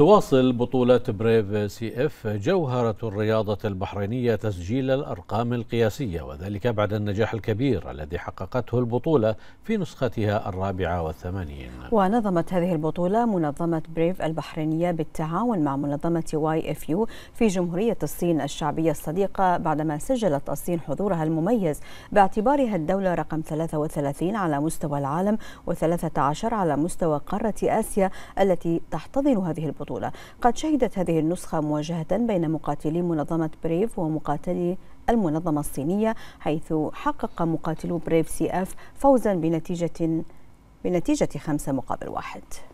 تواصل بطولة بريف سي اف جوهرة الرياضة البحرينية تسجيل الأرقام القياسية وذلك بعد النجاح الكبير الذي حققته البطولة في نسختها الرابعة والثمانين ونظمت هذه البطولة منظمة بريف البحرينية بالتعاون مع منظمة واي اف يو في جمهورية الصين الشعبية الصديقة بعدما سجلت الصين حضورها المميز باعتبارها الدولة رقم 33 على مستوى العالم و13 على مستوى قارة آسيا التي تحتضن هذه البطولة البطولة قد شهدت هذه النسخة مواجهة بين مقاتلي منظمة بريف ومقاتلي المنظمة الصينية حيث حقق مقاتلو بريف سي اف فوزا بنتيجة بنتيجة خمسة مقابل واحد